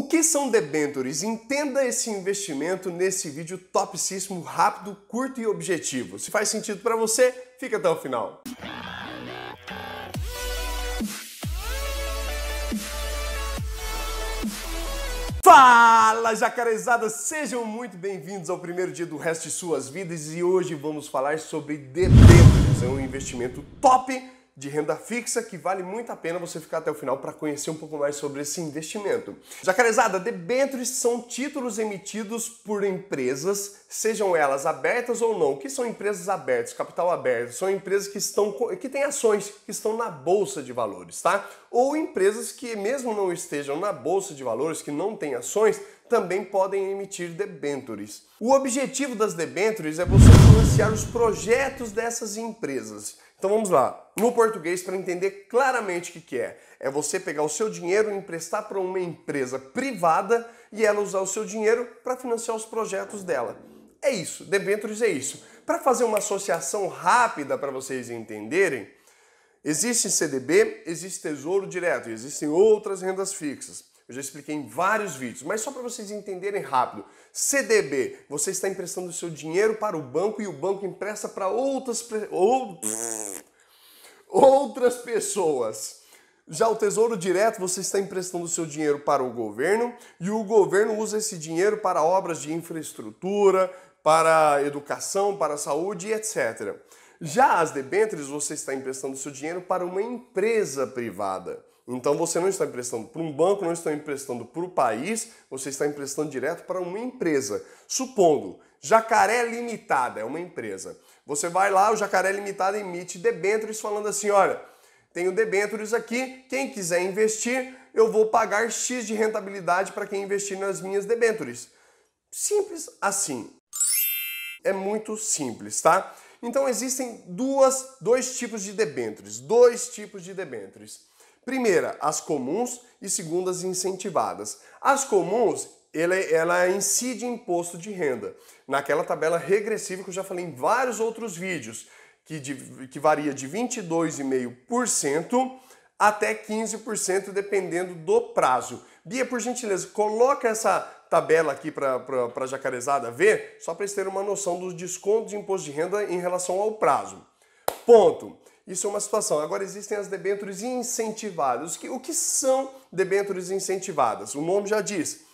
O que são debentures? Entenda esse investimento nesse vídeo topsíssimo, rápido, curto e objetivo. Se faz sentido para você, fica até o final. Fala, jacarezadas! Sejam muito bem-vindos ao primeiro dia do resto de suas vidas e hoje vamos falar sobre debêntures, é um investimento top de renda fixa que vale muito a pena você ficar até o final para conhecer um pouco mais sobre esse investimento. Jacarezada, debêntures são títulos emitidos por empresas, sejam elas abertas ou não. O que são empresas abertas, capital aberto? São empresas que estão que têm ações que estão na bolsa de valores, tá? Ou empresas que mesmo não estejam na bolsa de valores, que não têm ações, também podem emitir debêntures. O objetivo das debêntures é você financiar os projetos dessas empresas. Então vamos lá. No português, para entender claramente o que, que é, é você pegar o seu dinheiro e emprestar para uma empresa privada e ela usar o seu dinheiro para financiar os projetos dela. É isso, debêntures é isso. Para fazer uma associação rápida para vocês entenderem, existe CDB, existe Tesouro Direto, existem outras rendas fixas. Eu já expliquei em vários vídeos, mas só para vocês entenderem rápido. CDB, você está emprestando o seu dinheiro para o banco e o banco empresta para outras ou outras pessoas. Já o Tesouro Direto, você está emprestando seu dinheiro para o governo e o governo usa esse dinheiro para obras de infraestrutura, para educação, para saúde, etc. Já as debêntures, você está emprestando seu dinheiro para uma empresa privada. Então você não está emprestando para um banco, não está emprestando para o país, você está emprestando direto para uma empresa. Supondo, Jacaré Limitada é uma empresa. Você vai lá, o Jacaré Limitado emite debêntures falando assim, olha, tenho debêntures aqui, quem quiser investir, eu vou pagar X de rentabilidade para quem investir nas minhas debêntures. Simples assim. É muito simples, tá? Então existem duas, dois tipos de debêntures, dois tipos de debêntures. Primeira, as comuns e segundas incentivadas. As comuns ela, ela incide em imposto de renda. Naquela tabela regressiva que eu já falei em vários outros vídeos, que, de, que varia de 22,5% até 15%, dependendo do prazo. Bia, por gentileza, coloca essa tabela aqui para a jacarezada ver, só para eles terem uma noção dos descontos de imposto de renda em relação ao prazo. Ponto. Isso é uma situação. Agora existem as debêntures incentivadas. O que, o que são debêntures incentivadas? O nome já diz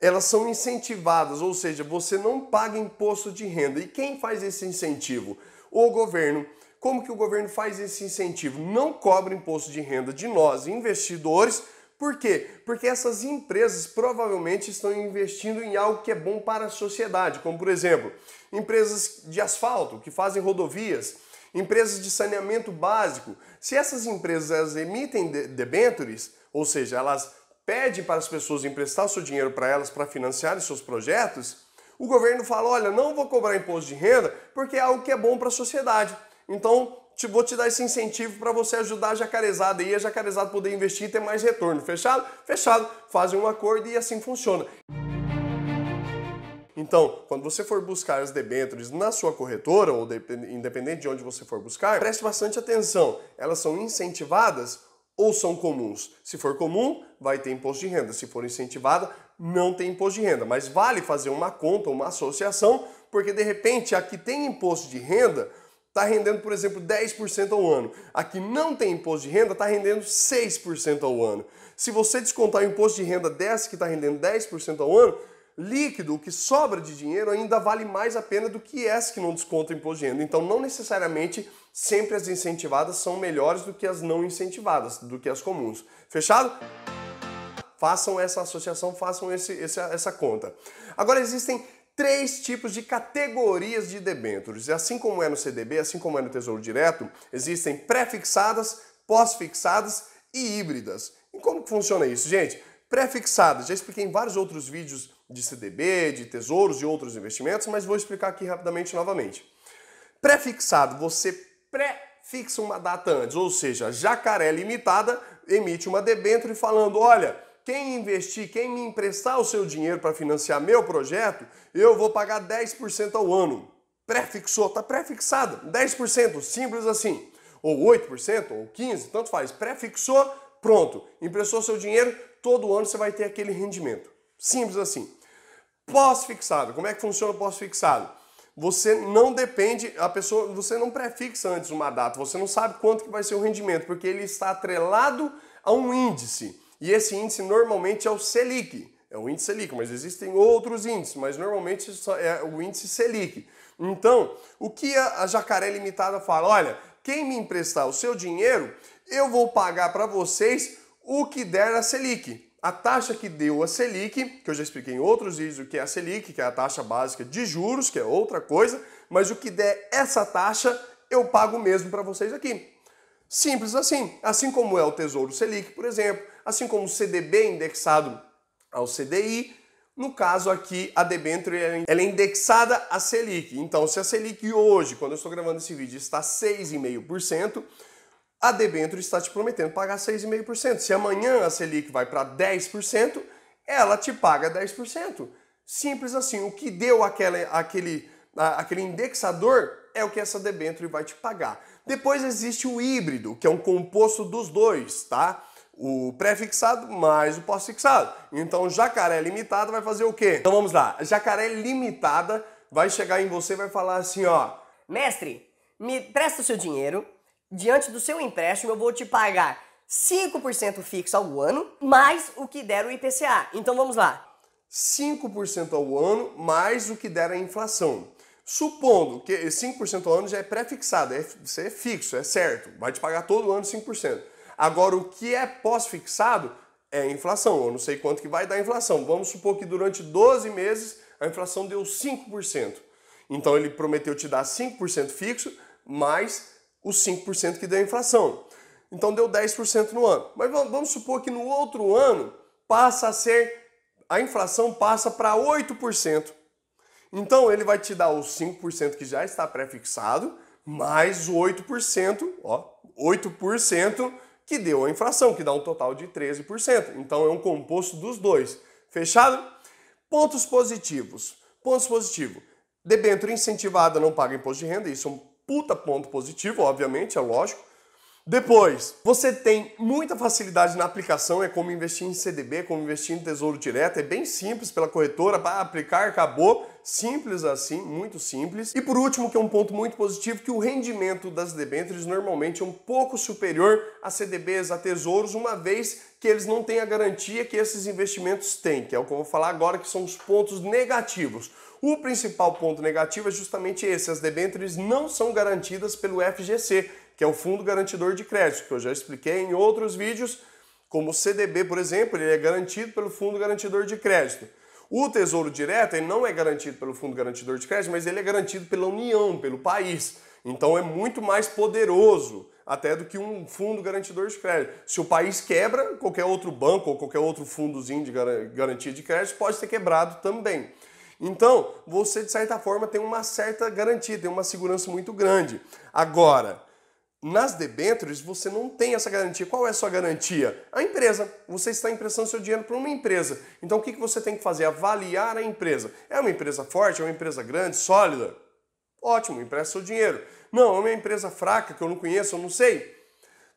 elas são incentivadas, ou seja, você não paga imposto de renda. E quem faz esse incentivo? O governo. Como que o governo faz esse incentivo? Não cobra imposto de renda de nós, investidores. Por quê? Porque essas empresas provavelmente estão investindo em algo que é bom para a sociedade, como por exemplo, empresas de asfalto que fazem rodovias, empresas de saneamento básico. Se essas empresas emitem debêntures, ou seja, elas pede para as pessoas emprestar seu dinheiro para elas para financiar seus projetos, o governo fala: olha, não vou cobrar imposto de renda porque é algo que é bom para a sociedade. Então, te, vou te dar esse incentivo para você ajudar a jacarezada e a jacarezada poder investir e ter mais retorno. Fechado? Fechado. Fazem um acordo e assim funciona. Então, quando você for buscar as debêntures na sua corretora, ou de, independente de onde você for buscar, preste bastante atenção. Elas são incentivadas ou são comuns? Se for comum, vai ter imposto de renda. Se for incentivada, não tem imposto de renda. Mas vale fazer uma conta, uma associação, porque de repente a que tem imposto de renda está rendendo, por exemplo, 10% ao ano. A que não tem imposto de renda está rendendo 6% ao ano. Se você descontar o imposto de renda dessa que está rendendo 10% ao ano, líquido, o que sobra de dinheiro, ainda vale mais a pena do que as que não desconta imposto de renda. Então, não necessariamente sempre as incentivadas são melhores do que as não incentivadas, do que as comuns. Fechado? Façam essa associação, façam esse, esse, essa conta. Agora, existem três tipos de categorias de debêntures. E assim como é no CDB, assim como é no Tesouro Direto, existem pré-fixadas, pós-fixadas e híbridas. E como funciona isso, gente? Pré-fixadas, já expliquei em vários outros vídeos de CDB, de tesouros e outros investimentos, mas vou explicar aqui rapidamente novamente. Prefixado, você prefixa uma data antes, ou seja, Jacaré Limitada emite uma debênture falando, olha, quem investir, quem me emprestar o seu dinheiro para financiar meu projeto, eu vou pagar 10% ao ano. Prefixou, está prefixado, 10%, simples assim. Ou 8%, ou 15%, tanto faz. Prefixou, pronto. emprestou seu dinheiro, todo ano você vai ter aquele rendimento. Simples assim. Pós-fixado. Como é que funciona o pós-fixado? Você não depende, a pessoa, você não prefixa antes uma data, você não sabe quanto que vai ser o rendimento, porque ele está atrelado a um índice. E esse índice normalmente é o Selic. É o índice Selic, mas existem outros índices, mas normalmente é o índice Selic. Então, o que a Jacaré Limitada fala? Olha, quem me emprestar o seu dinheiro, eu vou pagar para vocês o que der a Selic a taxa que deu a Selic, que eu já expliquei em outros vídeos o que é a Selic, que é a taxa básica de juros, que é outra coisa, mas o que der essa taxa, eu pago mesmo para vocês aqui. Simples assim. Assim como é o Tesouro Selic, por exemplo, assim como o CDB é indexado ao CDI, no caso aqui, a debênture ela é indexada à Selic. Então, se a Selic hoje, quando eu estou gravando esse vídeo, está 6,5%, a debênture está te prometendo pagar 6,5%. Se amanhã a Selic vai para 10%, ela te paga 10%. Simples assim. O que deu aquela, aquele, aquele indexador é o que essa debênture vai te pagar. Depois existe o híbrido, que é um composto dos dois, tá? O pré-fixado mais o pós-fixado. Então, jacaré limitada vai fazer o quê? Então vamos lá. Jacaré limitada vai chegar em você e vai falar assim, ó: "Mestre, me presta o seu dinheiro diante do seu empréstimo, eu vou te pagar 5% fixo ao ano, mais o que der o IPCA. Então vamos lá. 5% ao ano, mais o que der a inflação. Supondo que 5% ao ano já é pré-fixado, é, é fixo, é certo, vai te pagar todo ano 5%. Agora, o que é pós-fixado é a inflação. Eu não sei quanto que vai dar a inflação. Vamos supor que durante 12 meses a inflação deu 5%. Então ele prometeu te dar 5% fixo, mais os 5% que deu a inflação. Então deu 10% no ano. Mas vamos supor que no outro ano passa a ser a inflação passa para 8%. Então ele vai te dar os 5% que já está prefixado mais 8%, ó, 8% que deu a inflação, que dá um total de 13%. Então é um composto dos dois. Fechado? Pontos positivos. Pontos positivos. Debênture incentivada não paga imposto de renda, isso é puta ponto positivo, obviamente, é lógico. Depois, você tem muita facilidade na aplicação, é como investir em CDB, é como investir em Tesouro Direto, é bem simples pela corretora, para aplicar, acabou, simples assim, muito simples. E por último, que é um ponto muito positivo, que o rendimento das debêntures normalmente é um pouco superior a CDBs, a tesouros, uma vez que eles não têm a garantia que esses investimentos têm, que é o que eu vou falar agora, que são os pontos negativos. O principal ponto negativo é justamente esse: as debêntures não são garantidas pelo FGC, que é o Fundo Garantidor de Crédito, que eu já expliquei em outros vídeos, como o CDB, por exemplo, ele é garantido pelo Fundo Garantidor de Crédito. O Tesouro Direto ele não é garantido pelo Fundo Garantidor de Crédito, mas ele é garantido pela União, pelo país. Então é muito mais poderoso até do que um fundo garantidor de crédito. Se o país quebra, qualquer outro banco ou qualquer outro fundozinho de garantia de crédito pode ser quebrado também. Então, você de certa forma tem uma certa garantia, tem uma segurança muito grande. Agora, nas debêntures você não tem essa garantia. Qual é a sua garantia? A empresa. Você está emprestando seu dinheiro para uma empresa. Então o que você tem que fazer? Avaliar a empresa. É uma empresa forte? É uma empresa grande, sólida? Ótimo, empresta seu dinheiro. Não, é uma empresa fraca que eu não conheço, eu não sei.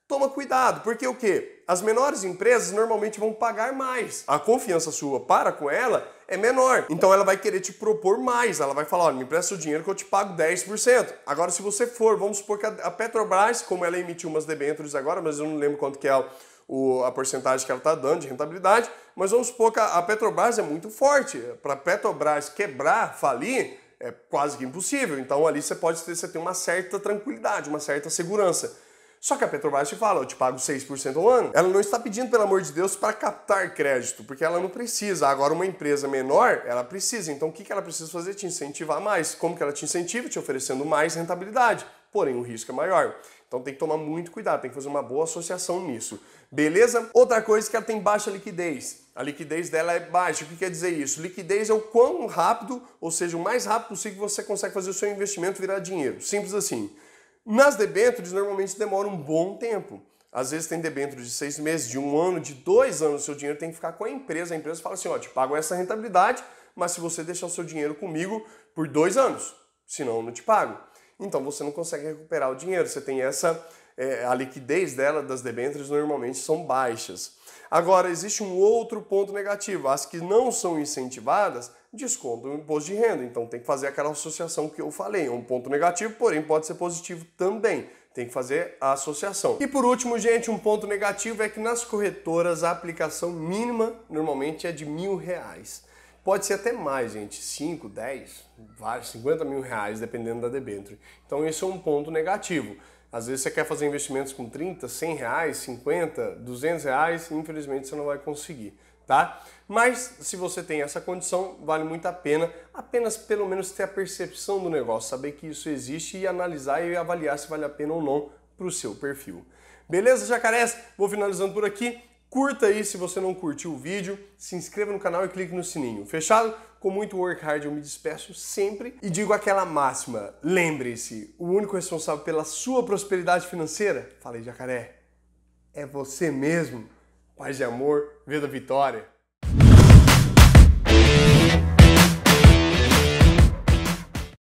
Toma cuidado, porque o quê? As menores empresas normalmente vão pagar mais. A confiança sua para com ela é menor. Então ela vai querer te propor mais, ela vai falar, olha, me empresta o dinheiro que eu te pago 10%. Agora se você for, vamos supor que a Petrobras, como ela emitiu umas debêntures agora, mas eu não lembro quanto que é o, a porcentagem que ela está dando de rentabilidade, mas vamos supor que a, Petrobras é muito forte. Para a Petrobras quebrar, falir, é quase que impossível. Então ali você pode ter, você tem uma certa tranquilidade, uma certa segurança. Só que a Petrobras te fala, eu te pago 6% ao ano. Ela não está pedindo, pelo amor de Deus, para captar crédito, porque ela não precisa. Agora, uma empresa menor, ela precisa. Então, o que ela precisa fazer? Te incentivar mais. Como que ela te incentiva? Te oferecendo mais rentabilidade. Porém, o risco é maior. Então tem que tomar muito cuidado, tem que fazer uma boa associação nisso. Beleza? Outra coisa é que ela tem baixa liquidez. A liquidez dela é baixa. O que quer dizer isso? Liquidez é o quão rápido, ou seja, o mais rápido possível você consegue fazer o seu investimento virar dinheiro. Simples assim. Nas debêntures, normalmente demora um bom tempo. Às vezes tem debêntures de seis meses, de um ano, de dois anos, o seu dinheiro tem que ficar com a empresa. A empresa fala assim, ó, te pago essa rentabilidade, mas se você deixar o seu dinheiro comigo por dois anos, senão eu não te pago. Então você não consegue recuperar o dinheiro, você tem essa... É, a liquidez dela das debêntures normalmente são baixas. Agora, existe um outro ponto negativo. As que não são incentivadas descontam o imposto de renda. Então tem que fazer aquela associação que eu falei. É um ponto negativo, porém pode ser positivo também. Tem que fazer a associação. E por último, gente, um ponto negativo é que nas corretoras a aplicação mínima normalmente é de mil reais. Pode ser até mais, gente, 5, 10, 50 mil reais, dependendo da debênture. Então esse é um ponto negativo. Às vezes você quer fazer investimentos com 30, 100 reais, 50, 200 reais, infelizmente você não vai conseguir, tá? Mas se você tem essa condição, vale muito a pena apenas pelo menos ter a percepção do negócio, saber que isso existe e analisar e avaliar se vale a pena ou não para o seu perfil. Beleza, jacarés? Vou finalizando por aqui. Curta aí se você não curtiu o vídeo, se inscreva no canal e clique no sininho. Fechado? Com muito work hard eu me despeço sempre e digo aquela máxima: lembre-se, o único responsável pela sua prosperidade financeira, falei jacaré, é você mesmo. Paz e amor, vida vitória.